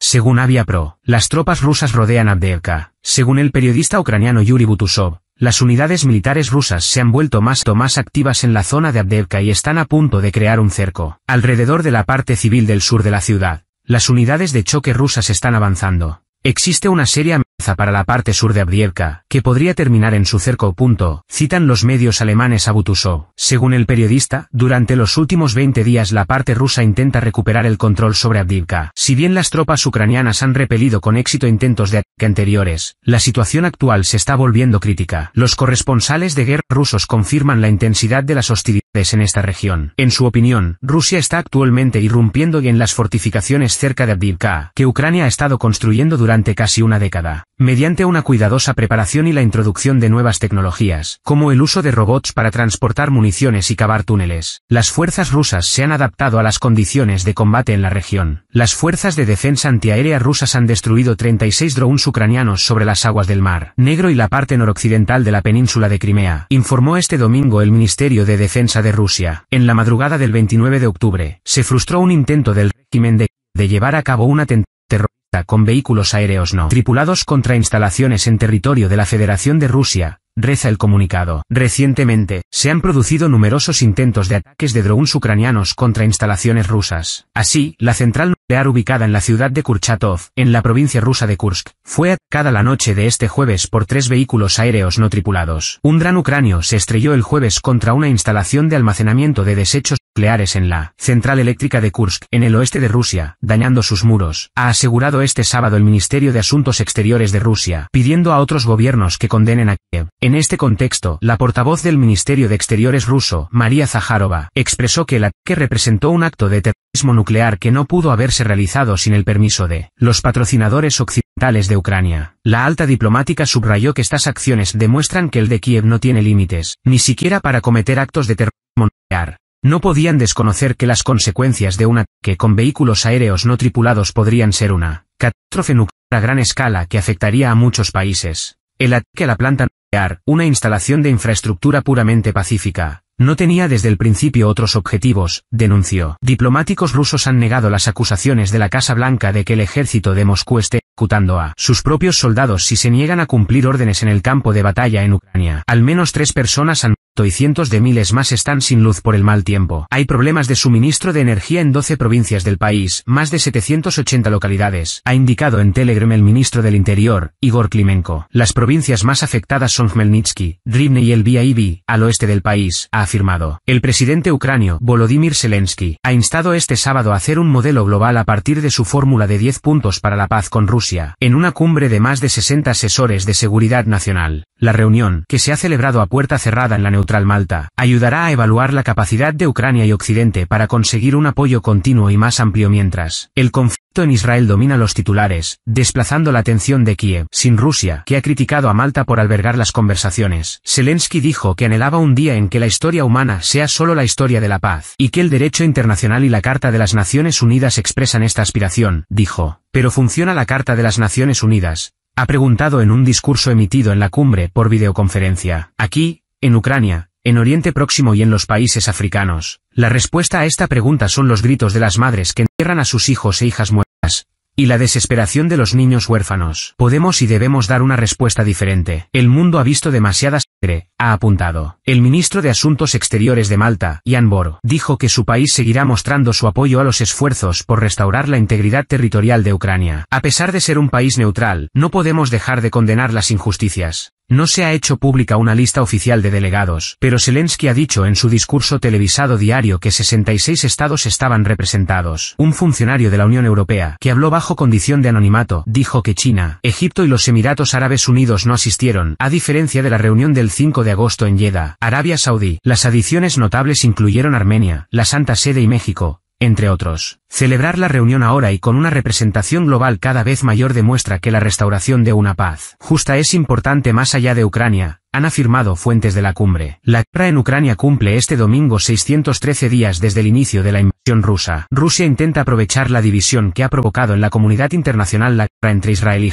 Según Avia Pro, las tropas rusas rodean Abdeevka. Según el periodista ucraniano Yuri Butusov, las unidades militares rusas se han vuelto más o más activas en la zona de Abdevka y están a punto de crear un cerco. Alrededor de la parte civil del sur de la ciudad, las unidades de choque rusas están avanzando. Existe una seria amenaza para la parte sur de Abdievka, que podría terminar en su cerco. Punto, citan los medios alemanes a Butusov. Según el periodista, durante los últimos 20 días la parte rusa intenta recuperar el control sobre Abdivka. Si bien las tropas ucranianas han repelido con éxito intentos de ataque anteriores, la situación actual se está volviendo crítica. Los corresponsales de guerra rusos confirman la intensidad de las hostilidades en esta región. En su opinión, Rusia está actualmente irrumpiendo y en las fortificaciones cerca de Abdivka, que Ucrania ha estado construyendo durante casi una década, mediante una cuidadosa preparación y la introducción de nuevas tecnologías, como el uso de robots para transportar municiones y cavar túneles. Las fuerzas rusas se han adaptado a las condiciones de combate en la región. Las fuerzas de defensa antiaérea rusas han destruido 36 drones ucranianos sobre las aguas del Mar Negro y la parte noroccidental de la península de Crimea, informó este domingo el Ministerio de Defensa de Rusia. En la madrugada del 29 de octubre, se frustró un intento del régimen de, llevar a cabo una. atentado con vehículos aéreos no tripulados contra instalaciones en territorio de la Federación de Rusia, reza el comunicado. Recientemente, se han producido numerosos intentos de ataques de drones ucranianos contra instalaciones rusas. Así, la central nuclear ubicada en la ciudad de Kurchatov, en la provincia rusa de Kursk, fue atacada la noche de este jueves por tres vehículos aéreos no tripulados. Un dron ucranio se estrelló el jueves contra una instalación de almacenamiento de desechos en la central eléctrica de Kursk, en el oeste de Rusia, dañando sus muros, ha asegurado este sábado el Ministerio de Asuntos Exteriores de Rusia, pidiendo a otros gobiernos que condenen a Kiev. En este contexto, la portavoz del Ministerio de Exteriores ruso, María Zaharova, expresó que el ataque representó un acto de terrorismo nuclear que no pudo haberse realizado sin el permiso de los patrocinadores occidentales de Ucrania. La alta diplomática subrayó que estas acciones demuestran que el de Kiev no tiene límites, ni siquiera para cometer actos de terrorismo nuclear. No podían desconocer que las consecuencias de un ataque con vehículos aéreos no tripulados podrían ser una catástrofe nuclear a gran escala que afectaría a muchos países. El ataque a la planta nuclear, una instalación de infraestructura puramente pacífica, no tenía desde el principio otros objetivos, denunció. Diplomáticos rusos han negado las acusaciones de la Casa Blanca de que el ejército de Moscú esté ejecutando a sus propios soldados si se niegan a cumplir órdenes en el campo de batalla en Ucrania. Al menos tres personas han y cientos de miles más están sin luz por el mal tiempo. Hay problemas de suministro de energía en 12 provincias del país, más de 780 localidades, ha indicado en Telegram el ministro del Interior, Igor Klimenko. Las provincias más afectadas son Khmelnytsky, Rivne y el Biaibi, al oeste del país, ha afirmado. El presidente ucranio, Volodymyr Zelensky, ha instado este sábado a hacer un modelo global a partir de su fórmula de 10 puntos para la paz con Rusia, en una cumbre de más de 60 asesores de seguridad nacional. La reunión, que se ha celebrado a puerta cerrada en la neutralidad, Malta, ayudará a evaluar la capacidad de Ucrania y Occidente para conseguir un apoyo continuo y más amplio mientras el conflicto en Israel domina los titulares, desplazando la atención de Kiev, sin Rusia, que ha criticado a Malta por albergar las conversaciones. Zelensky dijo que anhelaba un día en que la historia humana sea solo la historia de la paz, y que el derecho internacional y la Carta de las Naciones Unidas expresan esta aspiración, dijo. Pero funciona la Carta de las Naciones Unidas, ha preguntado en un discurso emitido en la cumbre por videoconferencia. Aquí, en Ucrania, en Oriente Próximo y en los países africanos, la respuesta a esta pregunta son los gritos de las madres que entierran a sus hijos e hijas muertas, y la desesperación de los niños huérfanos. Podemos y debemos dar una respuesta diferente. El mundo ha visto demasiada sangre, ha apuntado. El ministro de Asuntos Exteriores de Malta, Jan Bor, dijo que su país seguirá mostrando su apoyo a los esfuerzos por restaurar la integridad territorial de Ucrania. A pesar de ser un país neutral, no podemos dejar de condenar las injusticias. No se ha hecho pública una lista oficial de delegados, pero Zelensky ha dicho en su discurso televisado diario que 66 estados estaban representados. Un funcionario de la Unión Europea, que habló bajo condición de anonimato, dijo que China, Egipto y los Emiratos Árabes Unidos no asistieron, a diferencia de la reunión del 5 de agosto en Yeda, Arabia Saudí. Las adiciones notables incluyeron Armenia, la Santa Sede y México, entre otros. Celebrar la reunión ahora y con una representación global cada vez mayor demuestra que la restauración de una paz justa es importante más allá de Ucrania, han afirmado fuentes de la cumbre. La guerra en Ucrania cumple este domingo 613 días desde el inicio de la invasión rusa. Rusia intenta aprovechar la división que ha provocado en la comunidad internacional la guerra entre Israel y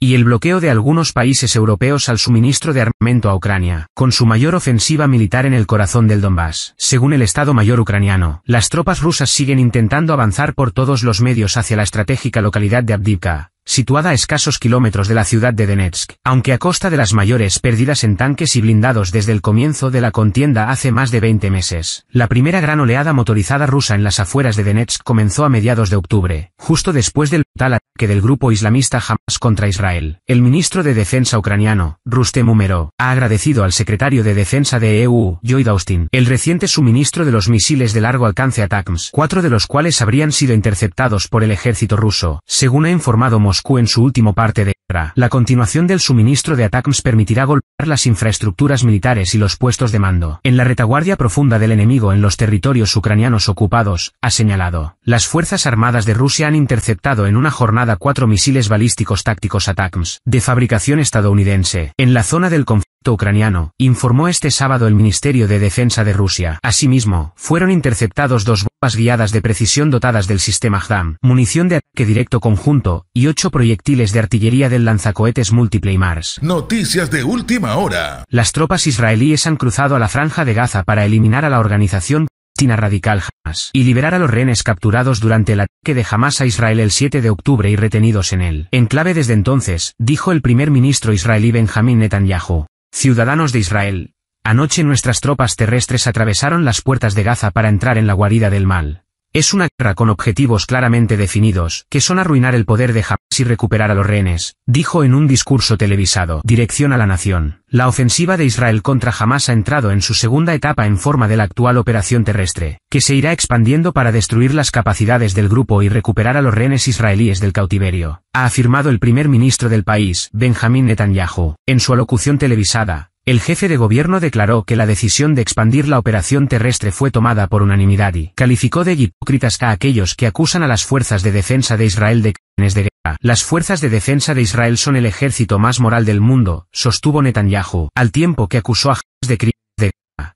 y el bloqueo de algunos países europeos al suministro de armamento a Ucrania, con su mayor ofensiva militar en el corazón del Donbass. Según el Estado Mayor ucraniano, las tropas rusas siguen intentando avanzar por todos los medios hacia la estratégica localidad de Abdivka, situada a escasos kilómetros de la ciudad de Donetsk, aunque a costa de las mayores pérdidas en tanques y blindados desde el comienzo de la contienda hace más de 20 meses. La primera gran oleada motorizada rusa en las afueras de Donetsk comenzó a mediados de octubre, justo después del tal ataque del grupo islamista Hamas contra Israel. El ministro de Defensa ucraniano, Rustem Umero, ha agradecido al secretario de Defensa de EU, Lloyd Austin, el reciente suministro de los misiles de largo alcance ATACMS, cuatro de los cuales habrían sido interceptados por el ejército ruso, según ha informado Moscú en su último parte de guerra. La continuación del suministro de ATACMS permitirá golpear las infraestructuras militares y los puestos de mando. En la retaguardia profunda del enemigo en los territorios ucranianos ocupados, ha señalado. Las Fuerzas Armadas de Rusia han interceptado en una jornada cuatro misiles balísticos tácticos ATACMS, de fabricación estadounidense, en la zona del conflicto ucraniano, informó este sábado el Ministerio de Defensa de Rusia. Asimismo, fueron interceptados dos bombas guiadas de precisión dotadas del sistema jam munición de ataque directo conjunto, y ocho proyectiles de artillería del lanzacohetes múltiple y Mars. Noticias de última hora. Las tropas israelíes han cruzado a la franja de Gaza para eliminar a la organización radical Hamas y liberar a los rehenes capturados durante el ataque de Hamas a Israel el 7 de octubre y retenidos en él. En clave desde entonces, dijo el primer ministro israelí Benjamin Netanyahu. Ciudadanos de Israel, anoche nuestras tropas terrestres atravesaron las puertas de Gaza para entrar en la guarida del mal. Es una guerra con objetivos claramente definidos, que son arruinar el poder de Hamas y recuperar a los rehenes, dijo en un discurso televisado. Dirección a la nación. La ofensiva de Israel contra Hamas ha entrado en su segunda etapa en forma de la actual operación terrestre, que se irá expandiendo para destruir las capacidades del grupo y recuperar a los rehenes israelíes del cautiverio, ha afirmado el primer ministro del país, Benjamín Netanyahu, en su alocución televisada, el jefe de gobierno declaró que la decisión de expandir la operación terrestre fue tomada por unanimidad y calificó de hipócritas a aquellos que acusan a las fuerzas de defensa de Israel de crímenes de guerra. Las fuerzas de defensa de Israel son el ejército más moral del mundo, sostuvo Netanyahu, al tiempo que acusó a de crímenes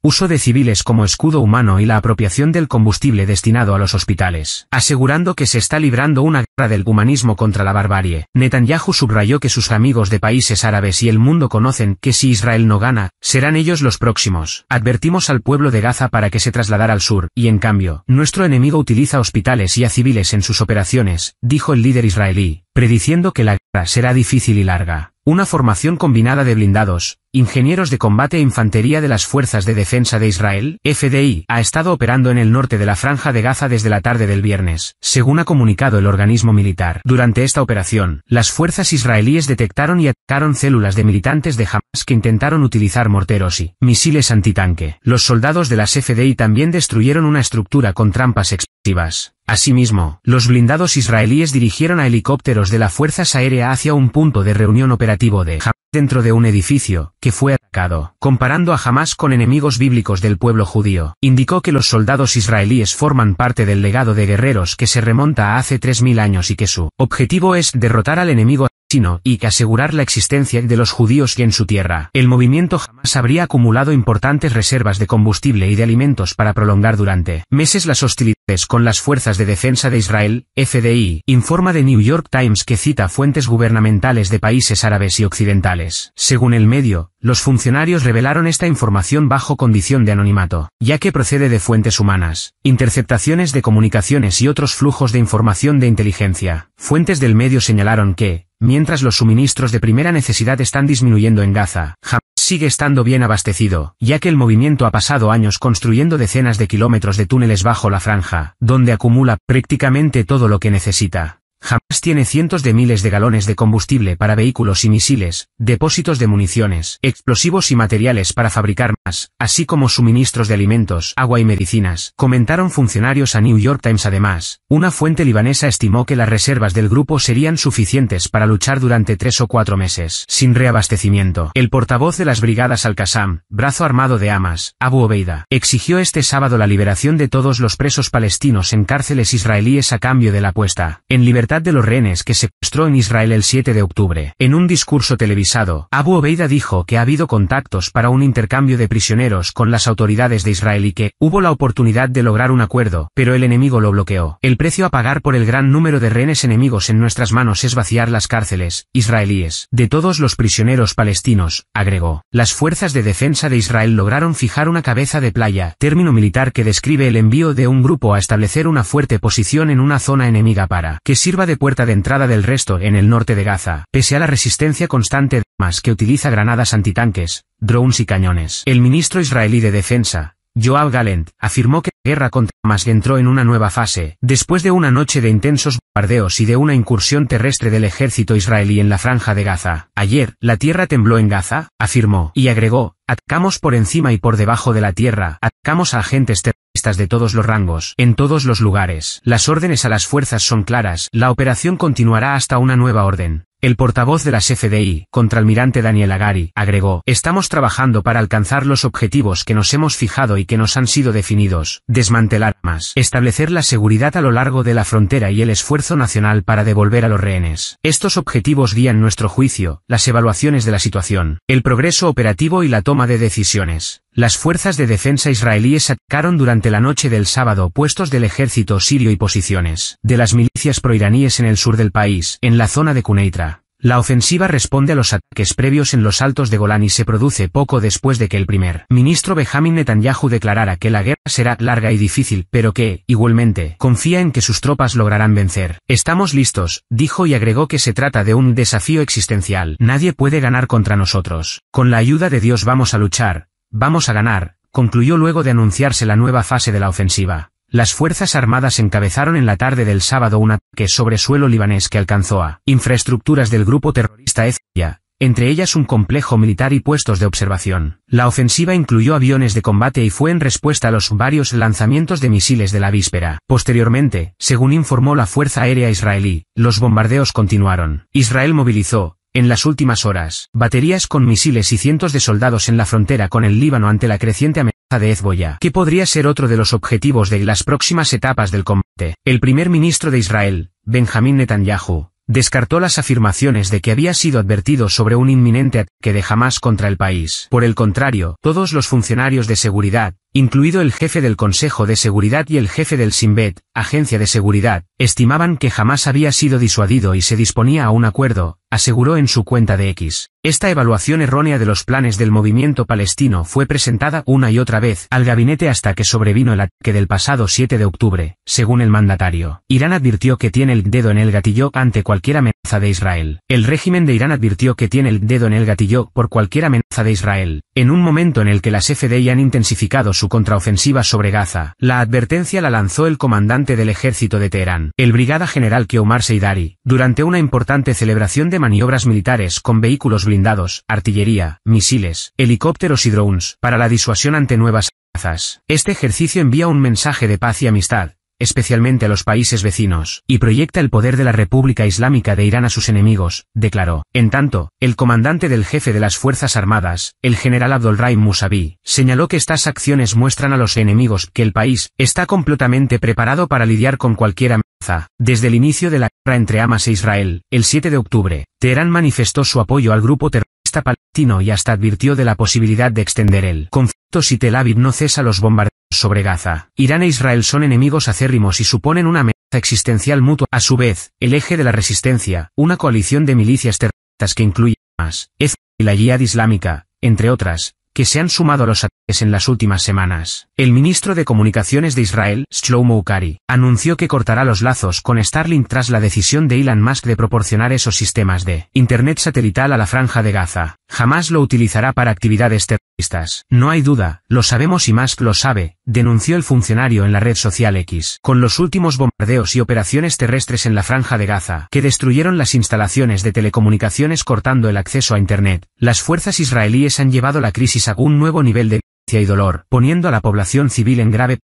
uso de civiles como escudo humano y la apropiación del combustible destinado a los hospitales, asegurando que se está librando una guerra del humanismo contra la barbarie. Netanyahu subrayó que sus amigos de países árabes y el mundo conocen que si Israel no gana, serán ellos los próximos. Advertimos al pueblo de Gaza para que se trasladara al sur, y en cambio, nuestro enemigo utiliza hospitales y a civiles en sus operaciones, dijo el líder israelí, prediciendo que la guerra será difícil y larga. Una formación combinada de blindados, ingenieros de combate e infantería de las Fuerzas de Defensa de Israel, FDI, ha estado operando en el norte de la Franja de Gaza desde la tarde del viernes, según ha comunicado el organismo militar. Durante esta operación, las fuerzas israelíes detectaron y atacaron células de militantes de Hamas que intentaron utilizar morteros y misiles antitanque. Los soldados de las FDI también destruyeron una estructura con trampas explosivas Asimismo, los blindados israelíes dirigieron a helicópteros de las Fuerzas Aérea hacia un punto de reunión operativo de Hamas dentro de un edificio, que fue atacado, comparando a Hamas con enemigos bíblicos del pueblo judío. Indicó que los soldados israelíes forman parte del legado de guerreros que se remonta a hace 3.000 años y que su objetivo es derrotar al enemigo sino, y que asegurar la existencia de los judíos en su tierra. El movimiento jamás habría acumulado importantes reservas de combustible y de alimentos para prolongar durante meses las hostilidades con las fuerzas de defensa de Israel, FDI, informa de New York Times que cita fuentes gubernamentales de países árabes y occidentales. Según el medio, los funcionarios revelaron esta información bajo condición de anonimato, ya que procede de fuentes humanas, interceptaciones de comunicaciones y otros flujos de información de inteligencia. Fuentes del medio señalaron que, Mientras los suministros de primera necesidad están disminuyendo en Gaza, Hamas sigue estando bien abastecido, ya que el movimiento ha pasado años construyendo decenas de kilómetros de túneles bajo la franja, donde acumula prácticamente todo lo que necesita jamás tiene cientos de miles de galones de combustible para vehículos y misiles, depósitos de municiones, explosivos y materiales para fabricar más, así como suministros de alimentos, agua y medicinas, comentaron funcionarios a New York Times además. Una fuente libanesa estimó que las reservas del grupo serían suficientes para luchar durante tres o cuatro meses, sin reabastecimiento. El portavoz de las brigadas Al-Qassam, brazo armado de Hamas, Abu Obeida, exigió este sábado la liberación de todos los presos palestinos en cárceles israelíes a cambio de la apuesta. En libertad de los rehenes que secuestró en Israel el 7 de octubre. En un discurso televisado, Abu Obeida dijo que ha habido contactos para un intercambio de prisioneros con las autoridades de Israel y que hubo la oportunidad de lograr un acuerdo, pero el enemigo lo bloqueó. El precio a pagar por el gran número de rehenes enemigos en nuestras manos es vaciar las cárceles israelíes de todos los prisioneros palestinos, agregó. Las fuerzas de defensa de Israel lograron fijar una cabeza de playa, término militar que describe el envío de un grupo a establecer una fuerte posición en una zona enemiga para que sirva de puerta de entrada del resto en el norte de Gaza, pese a la resistencia constante de Hamas que utiliza granadas antitanques, drones y cañones. El ministro israelí de Defensa, Joab Galent, afirmó que la guerra contra Hamas entró en una nueva fase, después de una noche de intensos bombardeos y de una incursión terrestre del ejército israelí en la franja de Gaza. Ayer, la tierra tembló en Gaza, afirmó, y agregó, atacamos por encima y por debajo de la tierra, atacamos a agentes terrestres de todos los rangos, en todos los lugares. Las órdenes a las fuerzas son claras, la operación continuará hasta una nueva orden. El portavoz de las FDI, contraalmirante Daniel Agari, agregó, Estamos trabajando para alcanzar los objetivos que nos hemos fijado y que nos han sido definidos, desmantelar más, establecer la seguridad a lo largo de la frontera y el esfuerzo nacional para devolver a los rehenes. Estos objetivos guían nuestro juicio, las evaluaciones de la situación, el progreso operativo y la toma de decisiones. Las fuerzas de defensa israelíes atacaron durante la noche del sábado puestos del ejército sirio y posiciones de las milicias proiraníes en el sur del país, en la zona de Cuneitra. La ofensiva responde a los ataques previos en los altos de Golán y se produce poco después de que el primer ministro Benjamin Netanyahu declarara que la guerra será larga y difícil, pero que, igualmente, confía en que sus tropas lograrán vencer. Estamos listos, dijo y agregó que se trata de un desafío existencial. Nadie puede ganar contra nosotros. Con la ayuda de Dios vamos a luchar, Vamos a ganar, concluyó luego de anunciarse la nueva fase de la ofensiva. Las Fuerzas Armadas encabezaron en la tarde del sábado un ataque sobre suelo libanés que alcanzó a infraestructuras del grupo terrorista Ezia, entre ellas un complejo militar y puestos de observación. La ofensiva incluyó aviones de combate y fue en respuesta a los varios lanzamientos de misiles de la víspera. Posteriormente, según informó la Fuerza Aérea Israelí, los bombardeos continuaron. Israel movilizó, en las últimas horas, baterías con misiles y cientos de soldados en la frontera con el Líbano ante la creciente amenaza de Hezbollah, que podría ser otro de los objetivos de las próximas etapas del combate. El primer ministro de Israel, Benjamín Netanyahu, descartó las afirmaciones de que había sido advertido sobre un inminente ataque de Hamas contra el país. Por el contrario, todos los funcionarios de seguridad, incluido el jefe del Consejo de Seguridad y el jefe del Sinbet, Agencia de Seguridad, estimaban que jamás había sido disuadido y se disponía a un acuerdo, aseguró en su cuenta de X. Esta evaluación errónea de los planes del movimiento palestino fue presentada una y otra vez al gabinete hasta que sobrevino el ataque del pasado 7 de octubre, según el mandatario. Irán advirtió que tiene el dedo en el gatillo ante cualquier amenaza de Israel. El régimen de Irán advirtió que tiene el dedo en el gatillo por cualquier amenaza de Israel. En un momento en el que las FDI han intensificado su contraofensiva sobre Gaza, la advertencia la lanzó el comandante del ejército de Teherán, el brigada general Kiomar Seidari, durante una importante celebración de maniobras militares con vehículos blindados, artillería, misiles, helicópteros y drones, para la disuasión ante nuevas amenazas. Este ejercicio envía un mensaje de paz y amistad, especialmente a los países vecinos, y proyecta el poder de la República Islámica de Irán a sus enemigos, declaró. En tanto, el comandante del jefe de las Fuerzas Armadas, el general Abdulrahim Musavi, señaló que estas acciones muestran a los enemigos que el país está completamente preparado para lidiar con cualquier amenaza. Desde el inicio de la guerra entre Hamas e Israel, el 7 de octubre, Teherán manifestó su apoyo al grupo terrorista palestino y hasta advirtió de la posibilidad de extender el conflicto si Tel Aviv no cesa los bombardeos sobre Gaza. Irán e Israel son enemigos acérrimos y suponen una amenaza existencial mutua. A su vez, el eje de la resistencia, una coalición de milicias terroristas que incluye más, EZ y la Yihad Islámica, entre otras, que se han sumado a los ataques en las últimas semanas. El ministro de Comunicaciones de Israel, Shlomo Ukari, anunció que cortará los lazos con Starlink tras la decisión de Elon Musk de proporcionar esos sistemas de Internet satelital a la franja de Gaza jamás lo utilizará para actividades terroristas. No hay duda, lo sabemos y Musk lo sabe, denunció el funcionario en la red social X. Con los últimos bombardeos y operaciones terrestres en la franja de Gaza, que destruyeron las instalaciones de telecomunicaciones cortando el acceso a Internet, las fuerzas israelíes han llevado la crisis a un nuevo nivel de y dolor, poniendo a la población civil en grave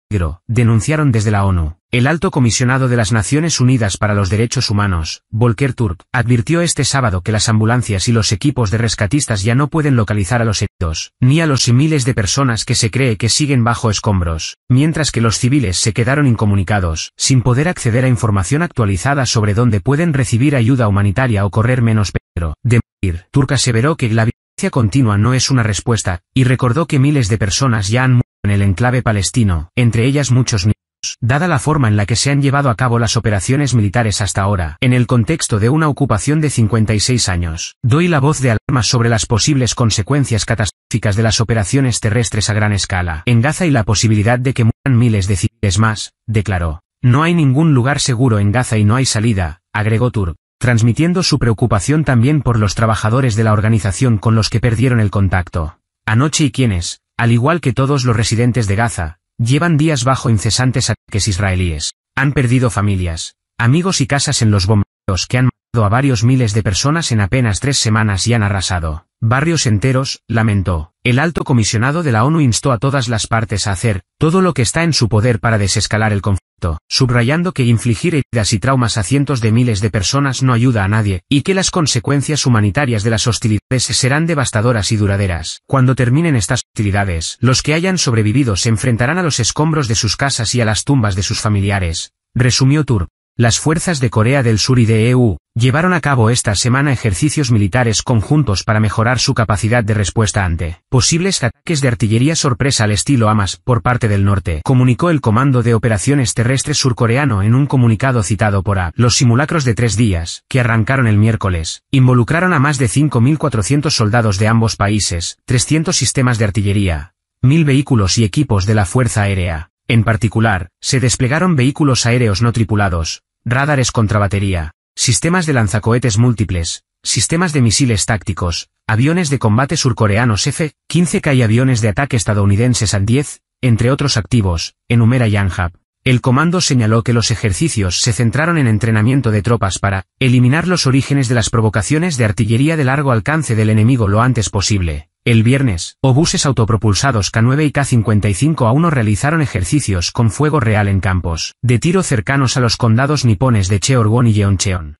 denunciaron desde la ONU. El alto comisionado de las Naciones Unidas para los Derechos Humanos, Volker Turk, advirtió este sábado que las ambulancias y los equipos de rescatistas ya no pueden localizar a los heridos, ni a los miles de personas que se cree que siguen bajo escombros, mientras que los civiles se quedaron incomunicados, sin poder acceder a información actualizada sobre dónde pueden recibir ayuda humanitaria o correr menos peligro de morir. Turk aseveró que la violencia continua no es una respuesta, y recordó que miles de personas ya han muerto en el enclave palestino, entre ellas muchos niños. Dada la forma en la que se han llevado a cabo las operaciones militares hasta ahora, en el contexto de una ocupación de 56 años, doy la voz de alarma sobre las posibles consecuencias catastróficas de las operaciones terrestres a gran escala en Gaza y la posibilidad de que mueran miles de civiles más, declaró. No hay ningún lugar seguro en Gaza y no hay salida, agregó Turk, transmitiendo su preocupación también por los trabajadores de la organización con los que perdieron el contacto. Anoche y quienes, al igual que todos los residentes de Gaza, llevan días bajo incesantes ataques israelíes. Han perdido familias, amigos y casas en los bombardeos que han matado a varios miles de personas en apenas tres semanas y han arrasado. Barrios enteros, lamentó. El alto comisionado de la ONU instó a todas las partes a hacer todo lo que está en su poder para desescalar el conflicto subrayando que infligir heridas y traumas a cientos de miles de personas no ayuda a nadie, y que las consecuencias humanitarias de las hostilidades serán devastadoras y duraderas. Cuando terminen estas hostilidades, los que hayan sobrevivido se enfrentarán a los escombros de sus casas y a las tumbas de sus familiares, resumió Tur las fuerzas de Corea del Sur y de EU, llevaron a cabo esta semana ejercicios militares conjuntos para mejorar su capacidad de respuesta ante posibles ataques de artillería sorpresa al estilo AMAS por parte del norte, comunicó el Comando de Operaciones Terrestres surcoreano en un comunicado citado por A. Los simulacros de tres días, que arrancaron el miércoles, involucraron a más de 5.400 soldados de ambos países, 300 sistemas de artillería, 1.000 vehículos y equipos de la Fuerza Aérea. En particular, se desplegaron vehículos aéreos no tripulados, radares contra batería, sistemas de lanzacohetes múltiples, sistemas de misiles tácticos, aviones de combate surcoreanos F-15K y aviones de ataque estadounidenses an 10, entre otros activos, enumera Yanhap. El comando señaló que los ejercicios se centraron en entrenamiento de tropas para eliminar los orígenes de las provocaciones de artillería de largo alcance del enemigo lo antes posible. El viernes, obuses autopropulsados K-9 y K-55A1 realizaron ejercicios con fuego real en campos de tiro cercanos a los condados nipones de Cheorgon y Yeoncheon.